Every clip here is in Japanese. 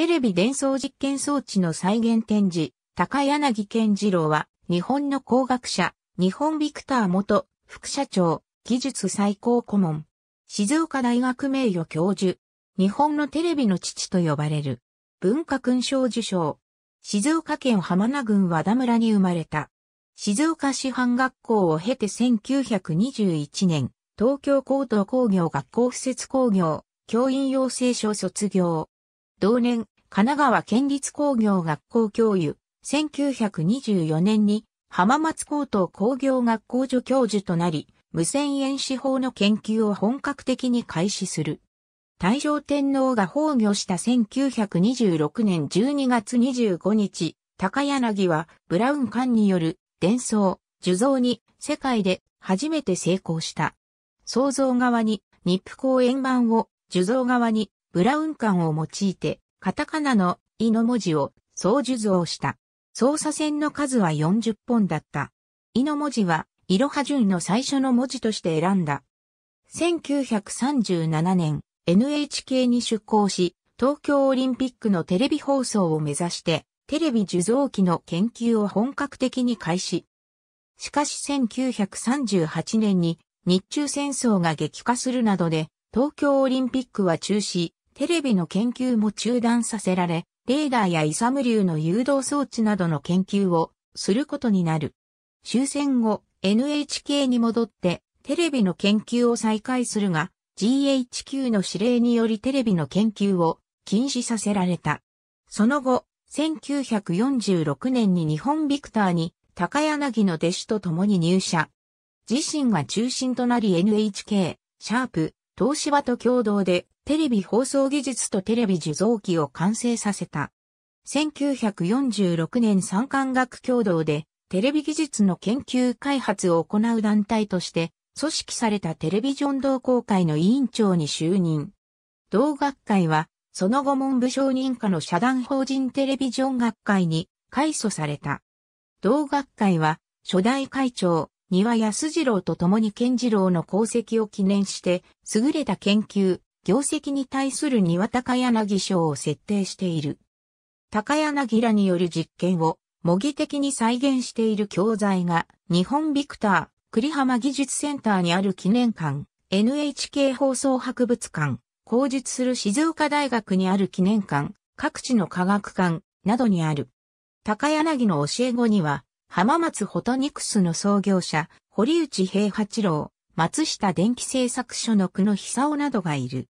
テレビ伝送実験装置の再現展示、高柳健次郎は、日本の工学者、日本ビクター元、副社長、技術最高顧問、静岡大学名誉教授、日本のテレビの父と呼ばれる、文化勲章受賞、静岡県浜名郡和田村に生まれた。静岡師範学校を経て1921年、東京高等工業学校附設工業、教員養成所卒業。同年、神奈川県立工業学校教諭、1924年に浜松高等工業学校助教授となり、無線演子法の研究を本格的に開始する。大正天皇が崩御した1926年12月25日、高柳はブラウン管による伝送、受像に世界で初めて成功した。創造側に日布公円盤を、受像側にブラウン管を用いてカタカナのイの文字を総受像した。操作線の数は40本だった。イの文字は、イロハ順の最初の文字として選んだ。1937年、NHK に出向し、東京オリンピックのテレビ放送を目指して、テレビ受像機の研究を本格的に開始。しかし1938年に日中戦争が激化するなどで東京オリンピックは中止、テレビの研究も中断させられ、レーダーやイサム流の誘導装置などの研究をすることになる。終戦後、NHK に戻ってテレビの研究を再開するが、GHQ の指令によりテレビの研究を禁止させられた。その後、1946年に日本ビクターに高柳の弟子と共に入社。自身が中心となり NHK、シャープ、東芝と共同でテレビ放送技術とテレビ受像機を完成させた。1946年三官学共同でテレビ技術の研究開発を行う団体として組織されたテレビジョン同好会の委員長に就任。同学会はその後文部省認可の社団法人テレビジョン学会に改組された。同学会は初代会長、庭安次郎と共に健次郎の功績を記念して優れた研究、業績に対する庭高柳賞を設定している。高柳らによる実験を模擬的に再現している教材が日本ビクター栗浜技術センターにある記念館 NHK 放送博物館工術する静岡大学にある記念館各地の科学館などにある。高柳の教え子には浜松ホトニクスの創業者堀内平八郎松下電気製作所の久野久夫などがいる。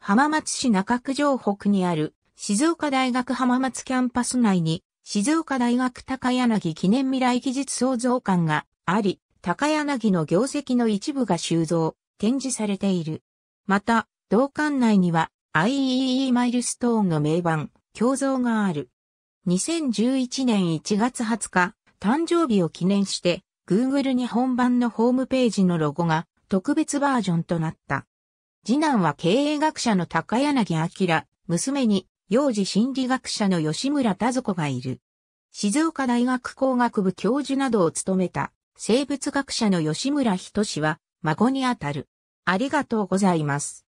浜松市中区城北にある静岡大学浜松キャンパス内に静岡大学高柳記念未来技術創造館があり、高柳の業績の一部が収蔵、展示されている。また、同館内には IEEE マイルストーンの名盤、胸像がある。2011年1月20日、誕生日を記念して、Google 日本版のホームページのロゴが特別バージョンとなった。次男は経営学者の高柳明、娘に幼児心理学者の吉村田子がいる。静岡大学工学部教授などを務めた生物学者の吉村仁は孫にあたる。ありがとうございます。